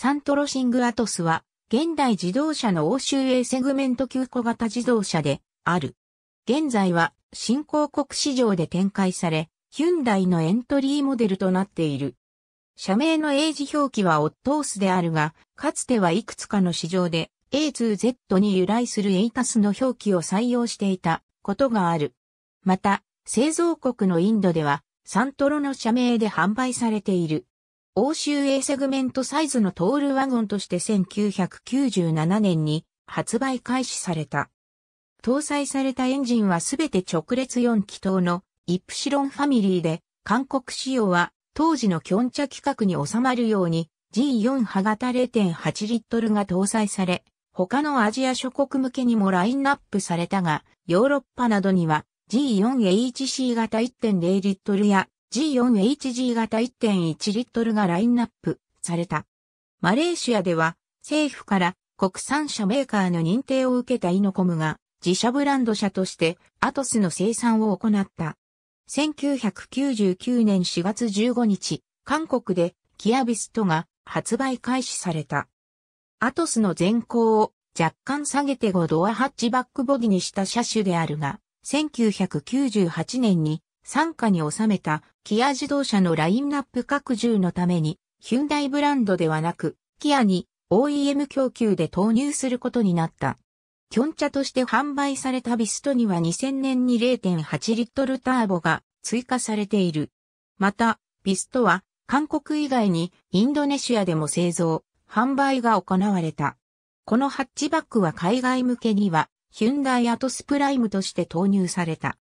サントロシングアトスは、現代自動車の欧州 A セグメント級小型自動車である。現在は新興国市場で展開され、ヒュンダイのエントリーモデルとなっている。社名の英字表記はオットースであるが、かつてはいくつかの市場で A2Z に由来するエイタスの表記を採用していたことがある。また、製造国のインドではサントロの社名で販売されている。欧州 A セグメントサイズのトールワゴンとして1997年に発売開始された。搭載されたエンジンはすべて直列4気筒のイプシロンファミリーで、韓国仕様は当時のキョンチャ規格に収まるように G4 派型0.8リットルが搭載され、他のアジア諸国向けにもラインナップされたが、ヨーロッパなどには G4HC 型1.0リットルや G4HG 型1.1リットルがラインナップされた。マレーシアでは政府から国産車メーカーの認定を受けたイノコムが自社ブランド車としてアトスの生産を行った。1999年4月15日、韓国でキアビストが発売開始された。アトスの前高を若干下げて5ドアハッチバックボディにした車種であるが、1998年に参下に収めたキア自動車のラインナップ拡充のために、ヒュンダイブランドではなく、キアに OEM 供給で投入することになった。キョンチャとして販売されたビストには2000年に0.8リットルターボが追加されている。また、ビストは韓国以外にインドネシアでも製造、販売が行われた。このハッチバックは海外向けにはヒュンダイアトスプライムとして投入された。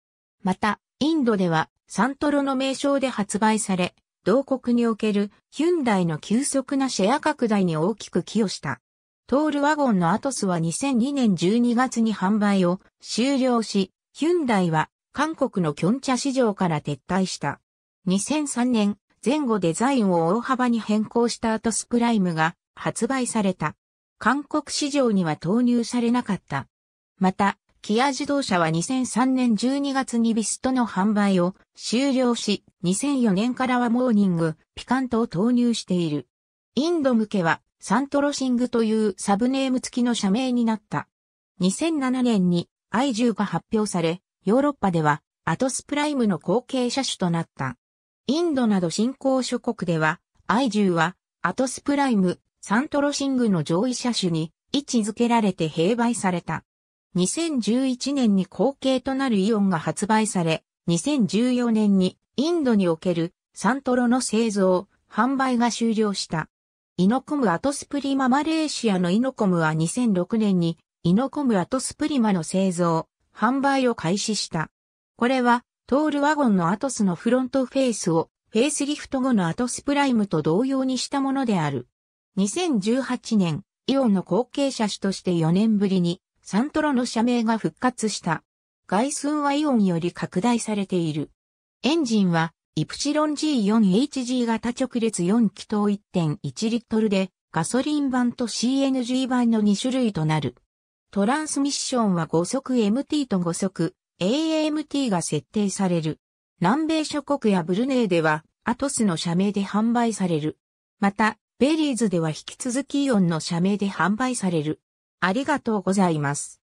また、インドではサントロの名称で発売され、同国におけるヒュンダイの急速なシェア拡大に大きく寄与した。トールワゴンのアトスは2002年12月に販売を終了し、ヒュンダイは韓国のキョンチャ市場から撤退した。2003年、前後デザインを大幅に変更したアトスプライムが発売された。韓国市場には投入されなかった。また、キア自動車は2003年12月にビストの販売を終了し、2004年からはモーニング、ピカントを投入している。インド向けはサントロシングというサブネーム付きの社名になった。2007年に i10 が発表され、ヨーロッパではアトスプライムの後継車種となった。インドなど新興諸国では i10 はアトスプライム、サントロシングの上位車種に位置づけられて併売された。2011年に後継となるイオンが発売され、2014年にインドにおけるサントロの製造、販売が終了した。イノコムアトスプリママレーシアのイノコムは2006年にイノコムアトスプリマの製造、販売を開始した。これはトールワゴンのアトスのフロントフェイスをフェイスリフト後のアトスプライムと同様にしたものである。2018年、イオンの後継車種として4年ぶりにサントロの社名が復活した。外寸はイオンより拡大されている。エンジンは、イプシロン G4HG 型直列4気筒1.1リットルで、ガソリン版と CNG 版の2種類となる。トランスミッションは5速 MT と5速 AAMT が設定される。南米諸国やブルネイでは、アトスの社名で販売される。また、ベリーズでは引き続きイオンの社名で販売される。ありがとうございます。